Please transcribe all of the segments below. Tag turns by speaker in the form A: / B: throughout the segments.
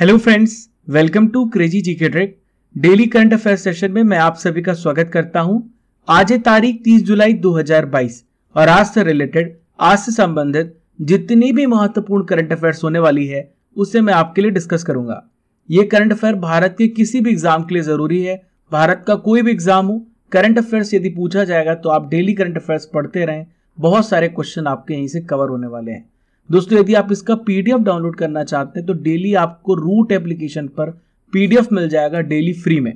A: hello friends welcome to crazy GK trick daily current affair session में मैं आप सभी का स्वागत करता हूं आज है तारीख 30 जुलाई 2022 और आज से रिलेटेड आज से संबंधित जितनी भी महत्वपूर्ण करंट अफेयर्स होने वाली है उसे मैं आपके लिए डिस्कस करूंगा ये करंट अफेयर भारत के किसी भी एग्जाम के लिए जरूरी है भारत का कोई भी एग्जाम हो करंट अफेयर्स यदि पूछा जाएगा तो आप डेली करंट अफेयर्स पढ़ते रहें बहुत सारे क्वेश्चन आपके यहीं से कवर होने वाले हैं दोस्तों यदि आप इसका पीडीएफ डाउनलोड करना चाहते हैं तो डेली आपको रूट एप्लीकेशन पर पीडीएफ मिल जाएगा डेली फ्री में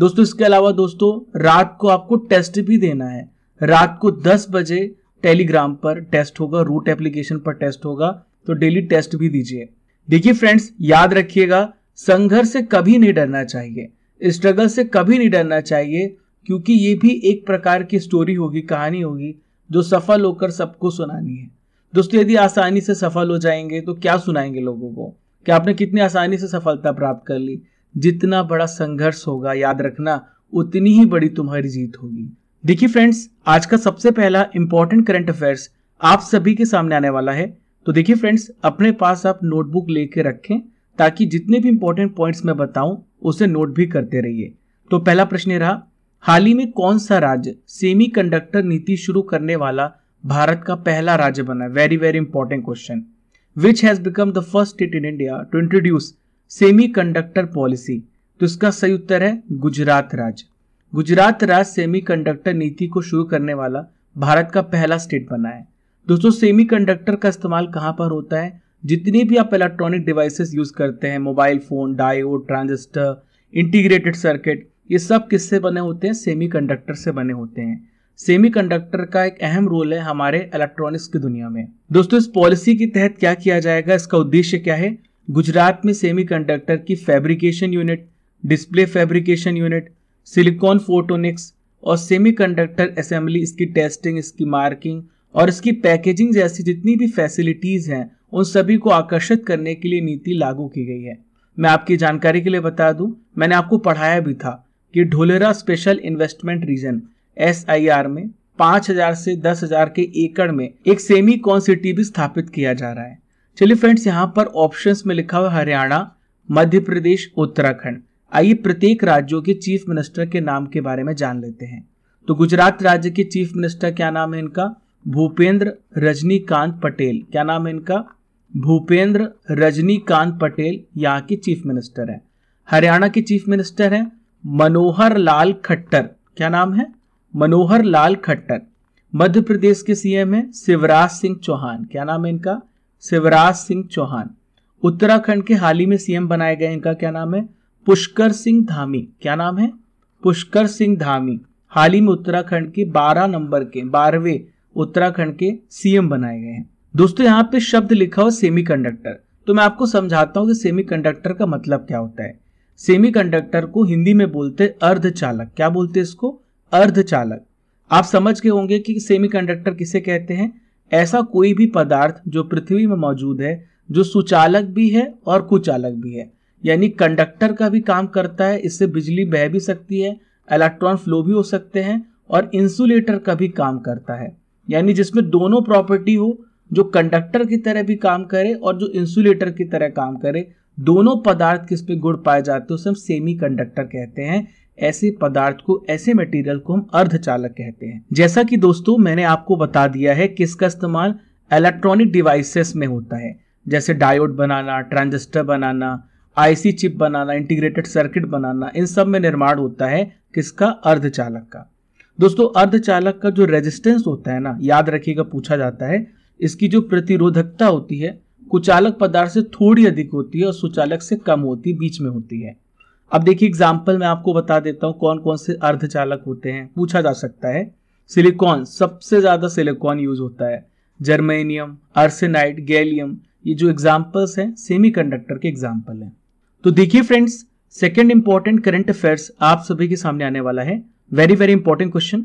A: दोस्तों इसके अलावा दोस्तों रात को आपको टेस्ट भी देना है रात को 10 बजे टेलीग्राम पर टेस्ट होगा रूट एप्लीकेशन पर टेस्ट होगा तो डेली टेस्ट भी दीजिए देखिए फ्रेंड्स याद रखिएगा संघर्ष से कभी नहीं डरना चाहिए स्ट्रगल से कभी नहीं डरना चाहिए क्योंकि ये भी एक प्रकार की स्टोरी होगी कहानी होगी जो सफल होकर सबको सुनानी है दोस्तों यदि आसानी से सफल हो जाएंगे तो क्या सुनाएंगे लोगों को कि आपने कितनी आसानी से सफलता प्राप्त कर ली जितना बड़ा संघर्ष होगा याद रखना उतनी ही बड़ी तुम्हारी जीत होगी देखिए फ्रेंड्स आज का सबसे पहला इंपॉर्टेंट करंट अफेयर्स आप सभी के सामने आने वाला है तो देखिए फ्रेंड्स अपने पास आप नोटबुक लेके रखें ताकि जितने भी इंपॉर्टेंट पॉइंट्स मैं बताऊं उसे नोट भी करते रहिए तो पहला प्रश्न रहा हाल ही में कौन सा राज्य सेमीकंडक्टर नीति शुरू करने वाला भारत का पहला राज्य बना है very very important question which has become the first state in India to introduce semiconductor policy तो इसका सही उत्तर है गुजरात राज्य गुजरात राज्य सेमी कंडक्टर नीति को शुरू करने वाला भारत का पहला स्टेट बना है दोस्तों सेमी कंडक्टर का इस्तेमाल कहाँ पर होता है जितनी भी आप इलेक्ट्रॉनिक डिवाइसेस यूज़ करते हैं mobile phone diode transistor integrated circuit ये सब किससे बने होते हैं सेमी कंडक्टर से बने होते हैं सेमीकंडक्टर का एक अहम रोल है हमारे इलेक्ट्रॉनिक्स की दुनिया में दोस्तों इस पॉलिसी के तहत क्या किया जाएगा इसका उद्देश्य क्या है गुजरात में सेमीकंडक्टर की fabrication unit display fabrication unit silicon photonics और सेमीकंडक्टर असेंबली इसकी टेस्टिंग इसकी मार्किंग और इसकी पैकेजिंग जैसी जितनी भी फैसिलिटीज़ हैं उन सभी को आकर्षित करने के लिए नीति लागू की गई है मैं आपकी जानकारी के लिए बता दूं मैंने आपको पढ़ाया भी था कि Dholera special investment region S में 5000 से 10000 के एकड़ में एक सेमी कॉन सिटी भी स्थापित किया जा रहा है चलिए फ्रेंड्स यहाँ पर ऑप्शंस में लिखा हुआ हरियाणा मध्य प्रदेश उत्तराखंड आइए प्रत्येक राज्यों के चीफ मिनिस्टर के नाम के बारे में जान लेते हैं तो गुजरात राज्य के चीफ मिनिस्टर क्या नाम है इनका भूपेंद्र रजनीकांत पटेल क्या नाम है इनका भूपेंद्र रजनीकांत पटेल यहाँ के चीफ मिनिस्टर है हरियाणा के चीफ मिनिस्टर हैं मनोहर लाल खट्टर क्या नाम है मनोहर लाल खट्टर मध्य प्रदेश के सीएम है शिवराज सिंह चौहान क्या नाम है इनका शिवराज सिंह चौहान उत्तराखंड के हाल ही में सीएम बनाए गए इनका क्या नाम है पुष्कर सिंह धामी क्या नाम है पुष्कर सिंह धामी हाल ही में उत्तराखंड के 12 नंबर के बारहवें उत्तराखंड के सीएम बनाए गए हैं दोस्तों यहाँ पे शब्द लिखा हो कंडक्टर तो मैं आपको समझाता हूँ कि सेमी कंडक्टर का मतलब क्या होता है सेमी कंडक्टर को हिंदी में बोलते अर्धचालक क्या बोलते हैं इसको अर्धचालक आप समझ के होंगे कि सेमीकंडक्टर किसे कहते हैं ऐसा कोई भी पदार्थ जो पृथ्वी में मौजूद है जो सुचालक भी है और कुचालक भी है यानी कंडक्टर का भी काम करता है इससे बिजली बह भी सकती है इलेक्ट्रॉन फ्लो भी हो सकते हैं और इंसुलेटर का भी काम करता है यानी जिसमें दोनों प्रॉपर्टी हो जो कंडक्टर की तरह भी काम करे और जो इंसुलेटर की तरह काम करे दोनों पदार्थ किस पे गुण पाए जाते हैं उसे हम सेमी कंडक्टर कहते हैं ऐसे पदार्थ को ऐसे मटेरियल को हम अर्धचालक कहते हैं जैसा कि दोस्तों मैंने आपको बता दिया है कि इसका इस्तेमाल इलेक्ट्रॉनिक डिवाइसेस में होता है जैसे डायोड बनाना ट्रांजिस्टर बनाना आईसी चिप बनाना इंटीग्रेटेड सर्किट बनाना इन सब में निर्माण होता है किसका अर्धचालक का दोस्तों अर्धचालक का जो रेजिस्टेंस होता है ना याद रखिएगा पूछा जाता है इसकी जो प्रतिरोधकता होती है कुचालक पदार्थ से थोड़ी अधिक होती है और सुचालक से कम होती बीच में होती है अब देखिए एग्जाम्पल मैं आपको बता देता हूँ कौन कौन से अर्धचालक होते हैं पूछा जा सकता है सिलिकॉन सबसे ज़्यादा सिलिकॉन यूज होता है जर्मेनियम अर्सेनाइट गैलियम ये जो एग्जाम्पल्स हैं सेमीकंडक्टर के एग्जाम्पल हैं तो देखिए friends second important current affairs आप सभी के सामने आने वाला है वेरी वेरी इंपॉर्टेंट क्वेश्चन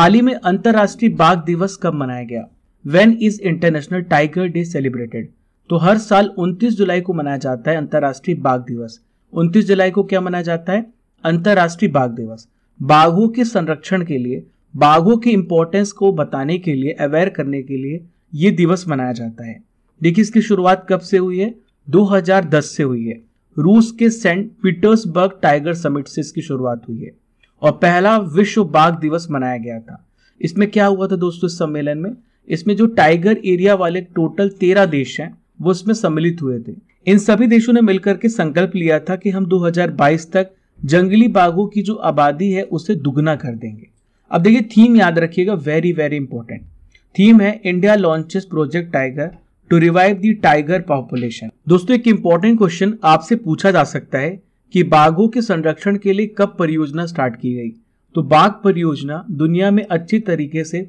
A: हाल ही में अंतर्राष्ट्रीय बाघ दिवस कब मनाया गया when is international tiger day celebrated तो हर साल 29 जुलाई को मनाया जाता है अंतर्राष्ट्रीय बाघ दिवस 29 जुलाई को क्या मनाया जाता है अंतर्राष्ट्रीय बाघ दिवस बाघों के संरक्षण के लिए बाघों की इंपॉर्टेंस को बताने के लिए अवेयर करने के लिए ये दिवस मनाया जाता है देखिए इसकी शुरुआत कब से हुई है 2010 से हुई है रूस के सेंट पीटर्सबर्ग टाइगर समिट से इसकी शुरुआत हुई है और पहला विश्व बाघ दिवस मनाया गया था इसमें क्या हुआ था दोस्तों इस सम्मेलन में इसमें जो टाइगर एरिया वाले टोटल तेरह देश हैं वो इसमें सम्मिलित हुए थे इन सभी देशों ने मिलकर के संकल्प लिया था कि हम 2022 तक जंगली बाघों की जो आबादी है उसे दुगना कर देंगे अब देखिए थीम याद रखिएगा वेरी वेरी इंपॉर्टेंट थीम है India launches project tiger to revive the tiger population दोस्तों एक इंपॉर्टेंट क्वेश्चन आपसे पूछा जा सकता है कि बाघों के संरक्षण के लिए कब परियोजना स्टार्ट की गई तो बाघ परियोजना दुनिया में अच्छी तरीके से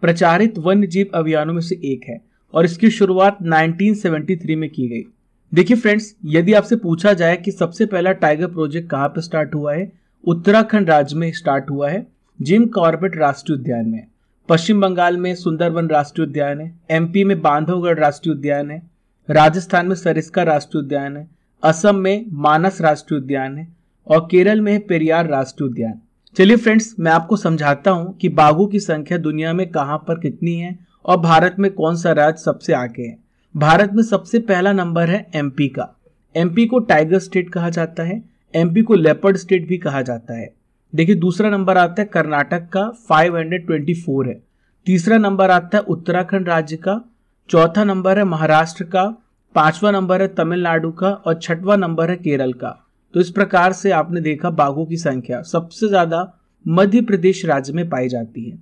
A: प्रचारित वन्य जीव अभियानों में से एक है और इसकी शुरुआत 1973 में की गई देखिए फ्रेंड्स यदि आपसे पूछा जाए कि सबसे पहला टाइगर प्रोजेक्ट कहाँ पर स्टार्ट हुआ है उत्तराखंड राज्य में स्टार्ट हुआ है जिम कॉर्बेट राष्ट्रीय उद्यान में पश्चिम बंगाल में सुंदरवन राष्ट्रीय उद्यान है एमपी में बांधवगढ़ राष्ट्रीय उद्यान है राजस्थान में सरिस्का राष्ट्रीय उद्यान है असम में मानस राष्ट्रीय उद्यान है और केरल में है पेरियार राष्ट्रीय उद्यान चलिए फ्रेंड्स मैं आपको समझाता हूँ कि बाघों की संख्या दुनिया में कहाँ पर कितनी है और भारत में कौन सा राज्य सबसे आगे है भारत में सबसे पहला नंबर है एमपी का एमपी को टाइगर स्टेट कहा जाता है एमपी को लेपर्ड स्टेट भी कहा जाता है देखिए दूसरा नंबर आता है कर्नाटक का 524 है तीसरा नंबर आता है उत्तराखंड राज्य का चौथा नंबर है महाराष्ट्र का पांचवा नंबर है तमिलनाडु का और छठवा नंबर है केरल का तो इस प्रकार से आपने देखा बाघों की संख्या सबसे ज़्यादा मध्य प्रदेश राज्य में पाई जाती है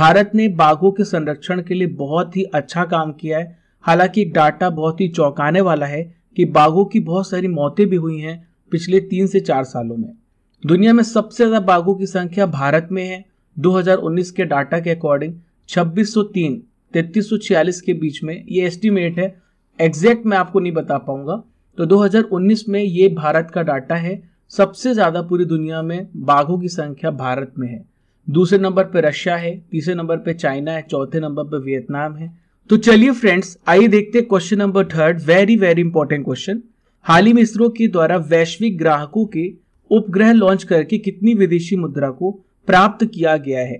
A: भारत ने बाघों के संरक्षण के लिए बहुत ही अच्छा काम किया है हालांकि डाटा बहुत ही चौंकाने वाला है कि बाघों की बहुत सारी मौतें भी हुई हैं पिछले तीन से चार सालों में दुनिया में सबसे ज़्यादा बाघों की संख्या भारत में है 2019 के डाटा के अकॉर्डिंग 2603 3346 के बीच में ये एस्टिमेट है एग्जैक्ट मैं आपको नहीं बता पाऊंगा तो 2019 में ये भारत का डाटा है सबसे ज़्यादा पूरी दुनिया में बाघों की संख्या भारत में है दूसरे नंबर पर रशिया है तीसरे नंबर पर चाइना है चौथे नंबर पर वियतनाम है तो चलिए फ्रेंड्स आइए देखते हैं question number third very very important question हाल ही में इसरो के द्वारा वैश्विक ग्राहकों के उपग्रह लॉन्च करके कितनी विदेशी मुद्रा को प्राप्त किया गया है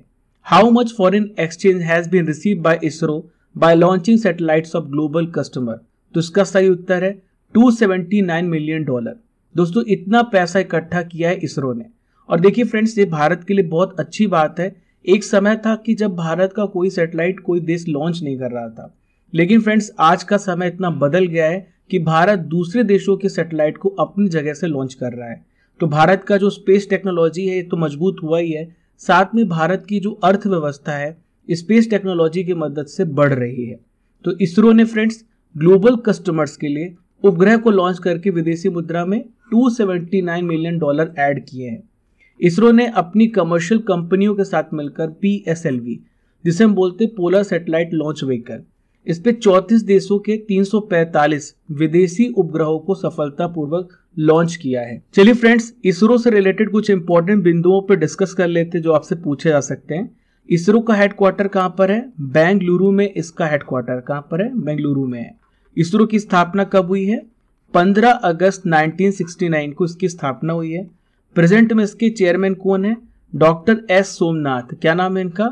A: how much foreign exchange has been receive by ISRO by launching satellite of global customer तो इसका सही उत्तर है 279 मिलियन डॉलर दोस्तों इतना पैसा इकट्ठा किया है इसरो ने और देखिए फ्रेंड्स ये भारत के लिए बहुत अच्छी बात है एक समय था कि जब भारत का कोई सैटेलाइट कोई देश लॉन्च नहीं कर रहा था लेकिन फ्रेंड्स आज का समय इतना बदल गया है कि भारत दूसरे देशों के सैटेलाइट को अपनी जगह से लॉन्च कर रहा है तो भारत का जो स्पेस टेक्नोलॉजी है ये तो मजबूत हुआ ही है साथ में भारत की जो अर्थव्यवस्था है स्पेस टेक्नोलॉजी की मदद से बढ़ रही है तो इसरो ने फ्रेंड्स ग्लोबल कस्टमर्स के लिए उपग्रह को लॉन्च करके विदेशी मुद्रा में 279 मिलियन डॉलर ऐड किए हैं इसरो ने अपनी कमर्शियल कंपनियों के साथ मिलकर पी एस एल वी जिसे हम बोलते पोलर सेटेलाइट लॉन्च व्हीकल इस पर चौंतीस देशों के 345 विदेशी उपग्रहों को सफलतापूर्वक लॉन्च किया है चलिए फ्रेंड्स इसरो से रिलेटेड कुछ इंपॉर्टेंट बिंदुओं पर डिस्कस कर लेते हैं जो आपसे पूछे जा सकते हैं इसरो का हेडक्वार्टर कहाँ पर है बेंगलुरु में इसका हेडक्वार्टर कहाँ पर है बेंगलुरु में है इसरो की स्थापना कब हुई है 15 अगस्त 1969 को इसकी स्थापना हुई है प्रेजेंट में इसके चेयरमैन कौन है डॉक्टर एस सोमनाथ क्या नाम है इनका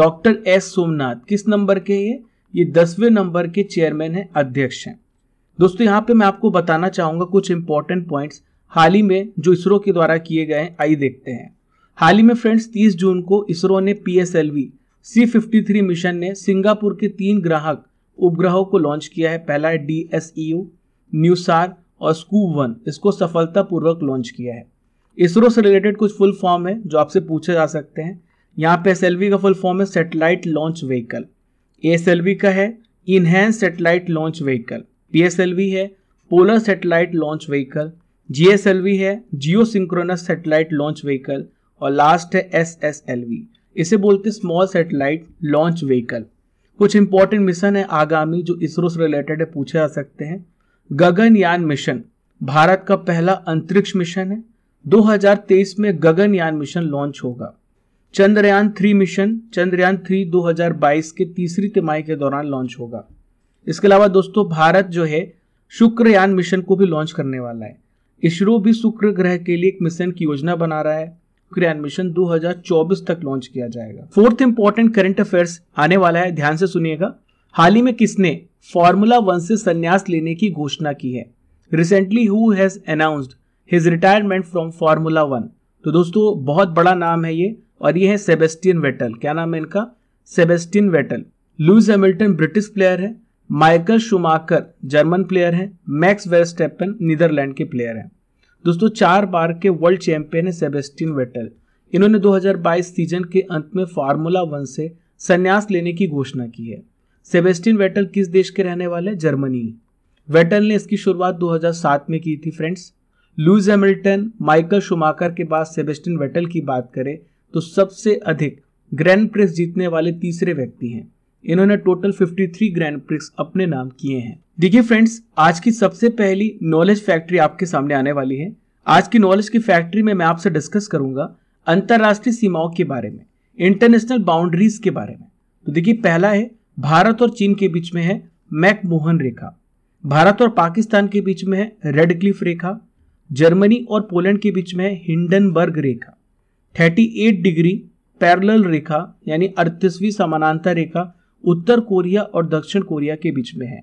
A: डॉक्टर एस सोमनाथ किस नंबर के ये ये दसवें नंबर के चेयरमैन है अध्यक्ष हैं दोस्तों यहाँ पे मैं आपको बताना चाहूंगा कुछ इंपॉर्टेंट पॉइंट्स हाल ही में जो इसरो के द्वारा किए गए हैं आई देखते हैं हाल ही में फ्रेंड्स तीस जून को इसरो ने P S L V C fifty three mission ने सिंगापुर के तीन ग्राहक उपग्रहों को लॉन्च किया है पहला है D S E U NeuSAR और स्कूब वन इसको सफलतापूर्वक लॉन्च किया है इसरो से रिलेटेड कुछ फुल फॉर्म है जो आपसे पूछे जा सकते हैं यहाँ पे एस का फुल फॉर्म है सेटेलाइट लॉन्च व्हीकल एस का है enhance satellite launch vehicle P है polar satellite launch vehicle G है geosynchronous satellite launch vehicle और लास्ट है एस इसे बोलते स्मॉल सेटेलाइट लॉन्च व्हीकल कुछ इंपॉर्टेंट मिशन है आगामी जो इसरो से रिलेटेड है पूछे जा सकते हैं गगनयान मिशन भारत का पहला अंतरिक्ष मिशन है 2023 में गगनयान मिशन लॉन्च होगा Chandrayaan three mission Chandrayaan three 2022 के तीसरी तिमाही के दौरान लॉन्च होगा इसके अलावा दोस्तों भारत जो है शुक्रयान मिशन को भी लॉन्च करने वाला है इसरो भी शुक्र ग्रह के लिए एक मिशन की योजना बना रहा है शुक्रयान मिशन 2024 तक लॉन्च किया जाएगा फोर्थ इंपॉर्टेंट करंट अफेयर्स आने वाला है ध्यान से सुनिएगा हाल ही में किसने फॉर्मूला वन से संन्यास लेने की घोषणा की है recently who has announced his retirement from formula one तो दोस्तों बहुत बड़ा नाम है ये और ये है सेबेस्टियन वेटल क्या नाम है इनका Sebastian Vettel Lewis Hamilton British player है माइकल शुमाकर जर्मन प्लेयर है मैक्स वेस्टेपन नीदरलैंड के प्लेयर हैं दोस्तों चार बार के वर्ल्ड चैंपियन है सेबेस्टियन वेटल इन्होंने 2022 सीजन के अंत में फार्मूला वन से संन्यास लेने की घोषणा की है सेबेस्टियन वेटल किस देश के रहने वाले जर्मनी वेटल ने इसकी शुरुआत 2007 में की थी friends lose Hamilton Michael Schumacher के बाद सेबेस्टिन वेटल की बात करें तो सबसे अधिक ग्रैंड प्रिक्स जीतने वाले तीसरे व्यक्ति हैं इन्होंने टोटल 53 ग्रैंड प्रिक्स अपने नाम किए हैं देखिए फ्रेंड्स आज की सबसे पहली नॉलेज फैक्ट्री आपके सामने आने वाली है आज की नॉलेज की फैक्ट्री में मैं आपसे डिस्कस करूंगा अंतर्राष्ट्रीय सीमाओं के बारे में इंटरनेशनल बाउंड्रीज के बारे में तो देखिए पहला है भारत और चीन के बीच में है मैकमोहन रेखा भारत और पाकिस्तान के बीच में है रेड क्लिफ रेखा जर्मनी और पोलैंड के बीच में हिंडनबर्ग रेखा 38 डिग्री पैरेलल रेखा यानी अड़तीसवीं समानांतर रेखा उत्तर कोरिया और दक्षिण कोरिया के बीच में है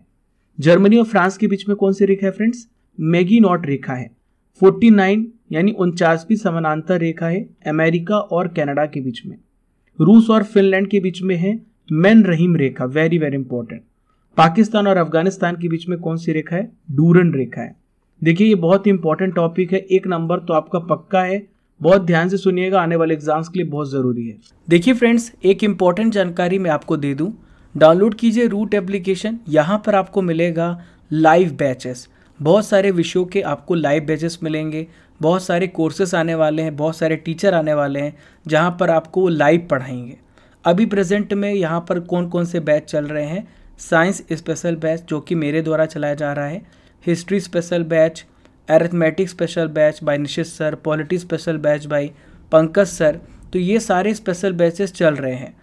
A: जर्मनी और फ्रांस के बीच में कौन सी रेखा है फ्रेंड्स मैगी नॉट रेखा है 49 यानी उनचासवीं समानांतर रेखा है अमेरिका और कनाडा के बीच में रूस और फिनलैंड के बीच में है मैन रहीम रेखा वेरी वेरी इंपॉर्टेंट पाकिस्तान और अफगानिस्तान के बीच में कौन सी रेखा है डूरन रेखा है देखिए ये बहुत ही इंपॉर्टेंट टॉपिक है एक नंबर तो आपका पक्का है बहुत ध्यान से सुनिएगा आने वाले एग्जाम्स के लिए बहुत ज़रूरी है देखिए फ्रेंड्स एक इम्पॉर्टेंट जानकारी मैं आपको दे दूँ डाउनलोड कीजिए रूट एप्लीकेशन यहाँ पर आपको मिलेगा लाइव बैचेस बहुत सारे विषयों के आपको लाइव बैचेस मिलेंगे बहुत सारे कोर्सेस आने वाले हैं बहुत सारे टीचर आने वाले हैं जहाँ पर आपको वो लाइव पढ़ाएंगे अभी प्रेजेंट में यहाँ पर कौन कौन से बैच चल रहे हैं साइंस स्पेशल बैच जो कि मेरे द्वारा चलाया जा रहा है history special batch arithmetic special batch by Nishit sir polity special batch by Pankaj sir तो ये सारे स्पेशल बैचेस चल रहे हैं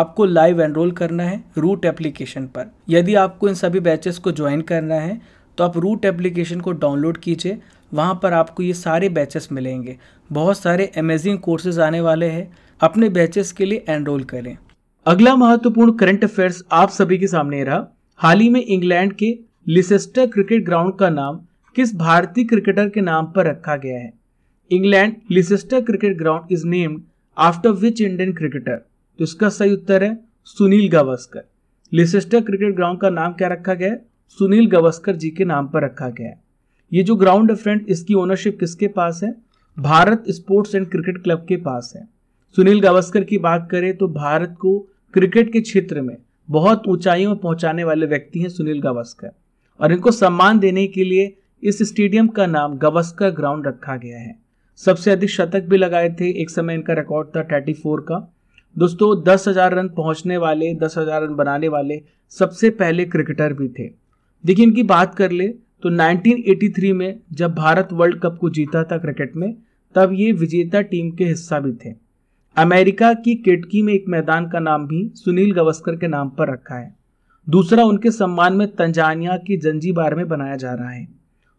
A: आपको लाइव एनरोल करना है रूट एप्लीकेशन पर यदि आपको इन सभी बैचेस को ज्वाइन करना है तो आप रूट एप्लीकेशन को डाउनलोड कीजिए वहाँ पर आपको ये सारे बैचेस मिलेंगे बहुत सारे अमेजिंग कोर्सेज आने वाले हैं अपने बैचेस के लिए एनरोल करें अगला महत्वपूर्ण करंट अफेयर्स आप सभी के सामने रहा हाल ही में इंग्लैंड के लिसेस्टर क्रिकेट ग्राउंड का नाम किस भारतीय क्रिकेटर के नाम पर रखा गया है England Leicester cricket ground is named after which Indian cricketer तो इसका सही उत्तर है Sunil Gavaskar Leicester cricket ground का नाम क्या रखा गया है सुनील गावस्कर जी के नाम पर रखा गया है ये जो ग्राउंड है फ्रेंड इसकी ओनरशिप किसके पास है Bharat sports and cricket club के पास है सुनील गावस्कर की बात करें तो भारत को क्रिकेट के क्षेत्र में बहुत ऊंचाइयों में पहुंचाने वाले व्यक्ति हैं सुनील गावस्कर और इनको सम्मान देने के लिए इस स्टेडियम का नाम गवस्कर ग्राउंड रखा गया है सबसे अधिक शतक भी लगाए थे एक समय इनका रिकॉर्ड था थर्टी फोर का दोस्तों दस हजार रन पहुंचने वाले दस हजार रन बनाने वाले सबसे पहले क्रिकेटर भी थे देखिए इनकी बात कर ले तो 1983 में जब भारत वर्ल्ड कप को जीता था क्रिकेट में तब ये विजेता टीम के हिस्सा भी थे अमेरिका की केटकी में एक मैदान का नाम भी सुनील गवस्कर के नाम पर रखा है दूसरा उनके सम्मान में तंजानिया की जंजीबार में बनाया जा रहा है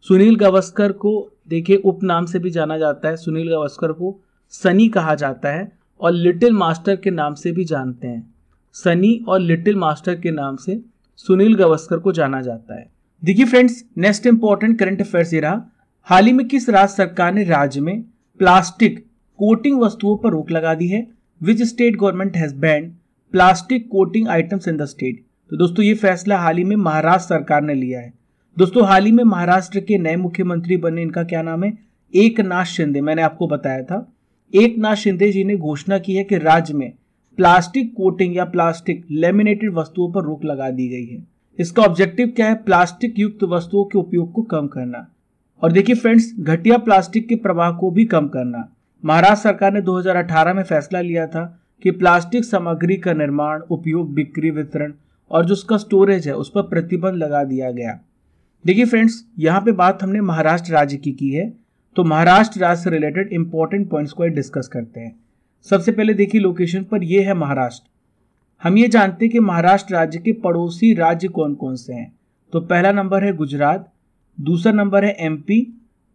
A: सुनील गावस्कर को देखिए उपनाम से भी जाना जाता है सुनील गावस्कर को सनी कहा जाता है और लिटिल मास्टर के नाम से भी जानते हैं सनी और लिटिल मास्टर के नाम से सुनील गावस्कर को जाना जाता है देखिए friends next important current affairs ये रहा हाल ही में किस राज्य सरकार ने राज्य में प्लास्टिक कोटिंग वस्तुओं पर रोक लगा दी है which state government has banned plastic coating items in the state तो दोस्तों ये फैसला हाल ही में महाराष्ट्र सरकार ने लिया है दोस्तों हाल ही में महाराष्ट्र के नए मुख्यमंत्री बने इनका क्या नाम है एक नाथ शिंदे मैंने आपको बताया था एक नाथ शिंदे जी ने घोषणा की है कि राज्य में प्लास्टिक कोटिंग या प्लास्टिक लेमिनेटेड वस्तुओं पर रोक लगा दी गई है इसका ऑब्जेक्टिव क्या है प्लास्टिक युक्त वस्तुओं के उपयोग को कम करना और देखिए फ्रेंड्स घटिया प्लास्टिक के प्रवाह को भी कम करना महाराष्ट्र सरकार ने 2018 में फैसला लिया था कि प्लास्टिक सामग्री का निर्माण उपयोग बिक्री वितरण और जो उसका स्टोरेज है उस पर प्रतिबंध लगा दिया गया देखिए फ्रेंड्स यहाँ पे बात हमने महाराष्ट्र राज्य की की है तो महाराष्ट्र राज्य से रिलेटेड इंपॉर्टेंट पॉइंट्स को डिस्कस करते हैं सबसे पहले देखिए लोकेशन पर यह है महाराष्ट्र हम ये जानते हैं कि महाराष्ट्र राज्य के पड़ोसी राज्य कौन कौन से हैं तो पहला नंबर है गुजरात दूसरा नंबर है एमपी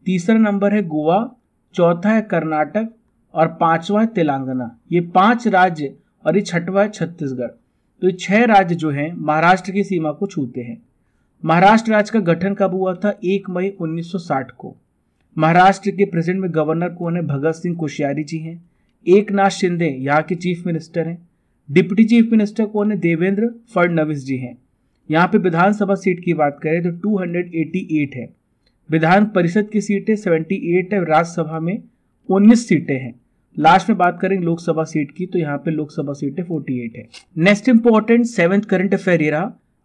A: तीसरा नंबर है गोवा चौथा है कर्नाटक और पांचवा है तेलंगाना ये पांच राज्य और ये छठवा है छत्तीसगढ़ तो छह राज्य जो हैं महाराष्ट्र की सीमा को छूते हैं महाराष्ट्र राज्य का गठन कब हुआ था एक मई 1960 को महाराष्ट्र के प्रेसिडेंट में गवर्नर कौन है भगत सिंह कोश्यारी जी हैं एक नाथ शिंदे यहाँ के चीफ मिनिस्टर हैं डिप्टी चीफ मिनिस्टर कौन है देवेंद्र फडणवीस जी हैं यहाँ पे विधानसभा सीट की बात करें तो 288 है विधान परिषद की सीटें 78 है राज्यसभा में 19 सीटें हैं लास्ट में बात करेंगे लोकसभा सीट की तो यहाँ पे लोकसभा सीटें फोर्टी एट है next important seventh current affair ये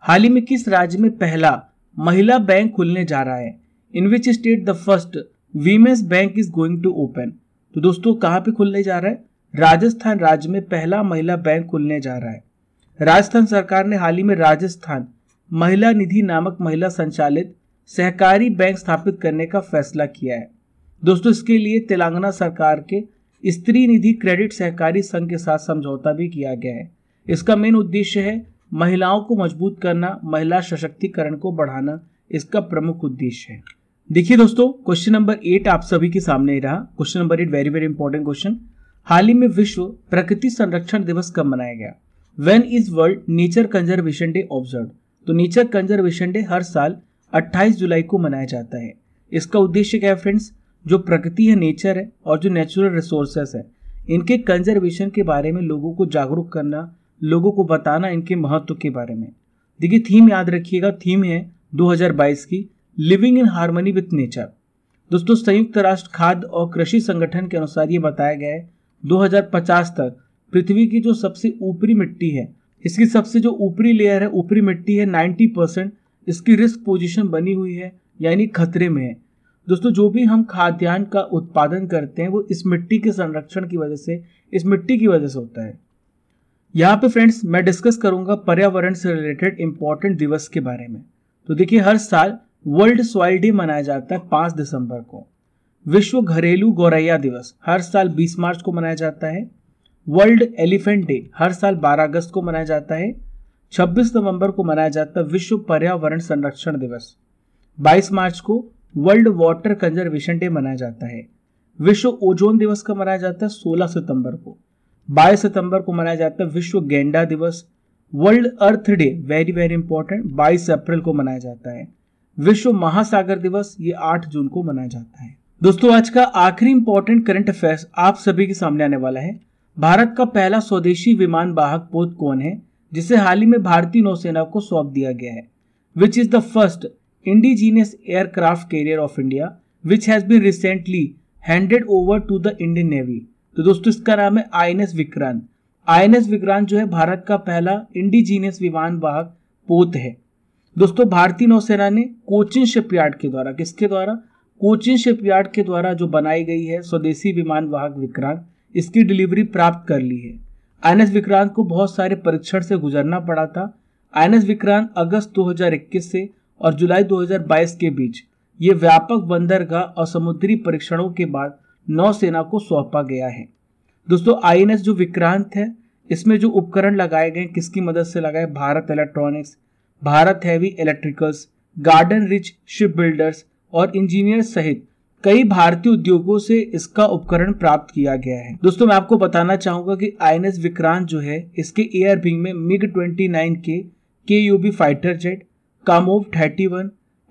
A: हाल ही में किस राज्य में पहला महिला बैंक खुलने जा रहा है in which state the first women's bank is going to open तो दोस्तों कहाँ पे खुलने जा रहा है राजस्थान राज्य में पहला महिला बैंक खुलने जा रहा है राजस्थान सरकार ने हाल ही में राजस्थान महिला निधि नामक महिला संचालित सहकारी बैंक स्थापित करने का फैसला किया है दोस्तों इसके लिए तेलंगाना सरकार के स्त्री निधि क्रेडिट सहकारी संघ के साथ समझौता भी किया गया है इसका मेन उद्देश्य है महिलाओं को मजबूत करना महिला सशक्तिकरण को बढ़ाना इसका प्रमुख उद्देश्य है देखिए दोस्तों क्वेश्चन नंबर एट आप सभी के सामने रहा question number eight very very important question हाल ही में विश्व प्रकृति संरक्षण दिवस कब मनाया गया when is world nature conservation day observe तो नेचर कंजर्वेशन डे हर साल 28 जुलाई को मनाया जाता है इसका उद्देश्य क्या है फ्रेंड्स जो प्रकृति है नेचर है और जो नेचुरल रिसोर्सेस है इनके कंजर्वेशन के बारे में लोगों को जागरूक करना लोगों को बताना इनके महत्व के बारे में देखिए थीम याद रखिएगा थीम है 2022 की living in harmony with nature दोस्तों संयुक्त राष्ट्र खाद्य और कृषि संगठन के अनुसार ये बताया गया है 2050 तक पृथ्वी की जो सबसे ऊपरी मिट्टी है इसकी सबसे जो ऊपरी लेयर है ऊपरी मिट्टी है 90 परसेंट इसकी रिस्क पोजिशन बनी हुई है यानी खतरे में है दोस्तों जो भी हम खाद्यान्न का उत्पादन करते हैं वो इस मिट्टी के संरक्षण की वजह से इस मिट्टी की वजह से होता है यहाँ पे फ्रेंड्स मैं डिस्कस करूंगा पर्यावरण से रिलेटेड इंपॉर्टेंट दिवस के बारे में तो देखिए हर साल वर्ल्ड सॉइल डे मनाया जाता है पाँच दिसंबर को विश्व घरेलू गौरैया दिवस हर साल 20 मार्च को मनाया जाता है वर्ल्ड एलिफेंट डे हर साल 12 अगस्त को मनाया जाता है 26 नवंबर को मनाया जाता है विश्व पर्यावरण संरक्षण दिवस 22 मार्च को वर्ल्ड वाटर कंजर्वेशन डे मनाया जाता है विश्व ओजोन दिवस का मनाया जाता है सोलह सितंबर को बाईस सितंबर को मनाया जाता है विश्व गेंडा दिवस world earth day very very important बाईस अप्रैल को मनाया जाता है विश्व महासागर दिवस ये आठ जून को मनाया जाता है दोस्तों आज का आखिरी इंपॉर्टेंट करंट अफेयर्स आप सभी के सामने आने वाला है भारत का पहला स्वदेशी विमान वाहक पोत कौन है जिसे हाल ही में भारतीय नौसेना को सौंप दिया गया है which is the first indigenous aircraft carrier of India which has been recently handed over to the Indian navy तो दोस्तों इसका नाम है आई विक्रांत आई विक्रांत जो है भारत का पहला इंडिजीनियस विमान वाहक पोत है दोस्तों भारतीय नौसेना ने कोचिन शिपयार्ड के द्वारा किसके द्वारा कोचिन शिपयार्ड के द्वारा जो बनाई गई है स्वदेशी विमान वाहक विक्रांत इसकी डिलीवरी प्राप्त कर ली है आई विक्रांत को बहुत सारे परीक्षण से गुजरना पड़ा था आई विक्रांत अगस्त 2021 से और जुलाई 2022 के बीच ये व्यापक बंदरगाह और समुद्री परीक्षणों के बाद नौसेना को सौंपा गया है दोस्तों आईएनएस जो विक्रांत है इसमें जो उपकरण लगाए गए किसकी मदद से लगाए Bharat electronics Bharat heavy electricals garden reach ship builders और इंजीनियर सहित कई भारतीय उद्योगों से इसका उपकरण प्राप्त किया गया है दोस्तों मैं आपको बताना चाहूंगा कि आईएनएस विक्रांत जो है इसके एयर विंग में मिग 29 के के fighter jet Kamov thirty one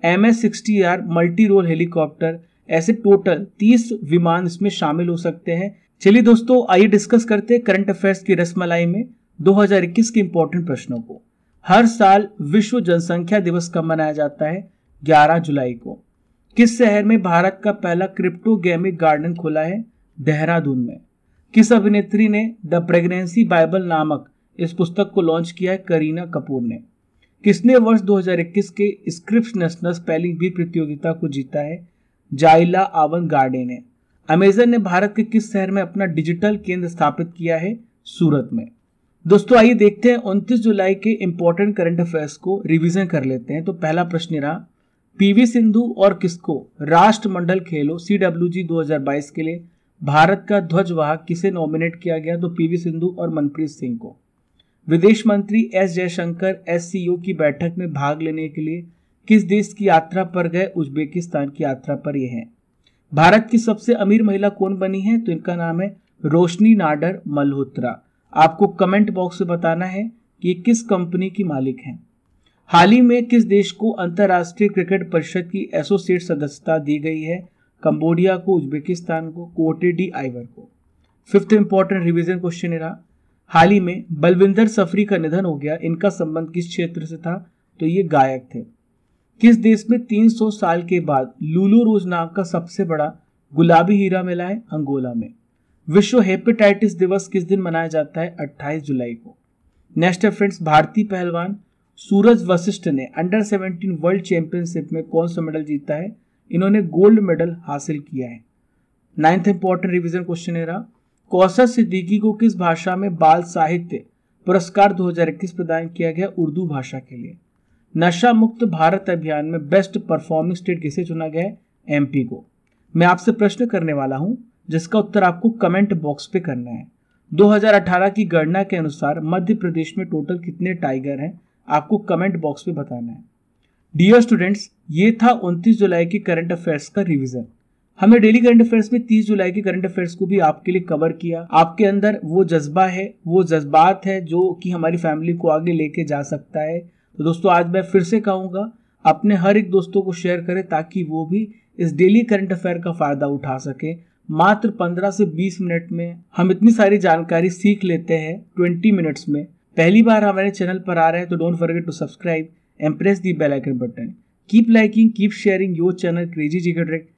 A: M S sixty R multi role helicopter ऐसे टोटल तीस विमान इसमें शामिल हो सकते हैं चलिए दोस्तों आइए डिस्कस करते हैं करंट अफेयर्स की रसमलाई में 2021 के इंपॉर्टेंट प्रश्नों को हर साल विश्व जनसंख्या दिवस कब मनाया जाता है 11 जुलाई को किस शहर में भारत का पहला क्रिप्टो गेमिक गार्डन खोला है देहरादून में किस अभिनेत्री ने द प्रेगनेंसी बाइबल नामक इस पुस्तक को लॉन्च किया है करीना कपूर ने किसने वर्ष 2021 के स्क्रिप्ट नेशनल स्पेलिंग बी प्रतियोगिता को जीता है जाइला आवन गार्डे ने अमेजन ने भारत के किस शहर में अपना डिजिटल केंद्र स्थापित किया है सूरत में दोस्तों आइए देखते हैं उनतीस जुलाई के इम्पोर्टेंट करंट अफेयर्स को रिविजन कर लेते हैं तो पहला प्रश्न रहा पीवी सिंधु और किसको राष्ट्रमंडल खेलो सी डब्ल्यू जी दो के लिए भारत का ध्वजवाहक किसे नॉमिनेट किया गया तो पीवी सिंधु और मनप्रीत सिंह को विदेश मंत्री एस जयशंकर एस की बैठक में भाग लेने के लिए किस देश की यात्रा पर गए उज्बेकिस्तान की यात्रा पर ये हैं भारत की सबसे अमीर महिला कौन बनी है तो इनका नाम है रोशनी नाडर मल्होत्रा आपको कमेंट बॉक्स में बताना है कि ये किस कंपनी की मालिक हैं हाल ही में किस देश को अंतर्राष्ट्रीय क्रिकेट परिषद की एसोसिएट सदस्यता दी गई है कंबोडिया को उज्बेकिस्तान को Cote d'Ivoire fifth important revision question रहा हाल ही में बलविंदर सफरी का निधन हो गया इनका संबंध किस क्षेत्र से था तो ये गायक थे किस देश में 300 साल के बाद लूलू रोज नाम का सबसे बड़ा गुलाबी हीरा मिला है अंगोला में विश्व हेपेटाइटिस दिवस किस दिन मनाया जाता है 28 जुलाई को नेक्स्ट फ्रेंड्स भारतीय पहलवान सूरज वशिष्ठ ने अंडर 17 वर्ल्ड चैंपियनशिप में कौन सा मेडल जीता है इन्होंने गोल्ड मेडल हासिल किया है नाइन्थ इंपॉर्टेंट रिविजन क्वेश्चन है रहा कौशल सिद्दीकी को किस भाषा में बाल साहित्य पुरस्कार 2021 प्रदान किया गया उर्दू भाषा के लिए नशा मुक्त भारत अभियान में बेस्ट परफॉर्मिंग स्टेट किसे चुना गया एमपी को मैं आपसे प्रश्न करने वाला हूं जिसका उत्तर आपको कमेंट बॉक्स पे करना है 2018 की गणना के अनुसार मध्य प्रदेश में टोटल कितने टाइगर हैं आपको कमेंट बॉक्स पे बताना है डियर स्टूडेंट्स ये था 29 जुलाई के करंट अफेयर्स का रिविजन हमने डेली करंट अफेयर्स में 30 जुलाई के करंट अफेयर्स को भी आपके लिए कवर किया आपके अंदर वो जज्बा है वो जज्बात है जो कि हमारी फैमिली को आगे लेके जा सकता है तो दोस्तों आज मैं फिर से कहूँगा अपने हर एक दोस्तों को शेयर करें ताकि वो भी इस डेली करंट अफेयर का फ़ायदा उठा सके मात्र 15 से 20 मिनट में हम इतनी सारी जानकारी सीख लेते हैं 20 मिनट्स में पहली बार हमारे चैनल पर आ रहे हैं तो don't forget to subscribe and press the bell icon button keep liking keep sharing your channel crazy जिगेट्रिक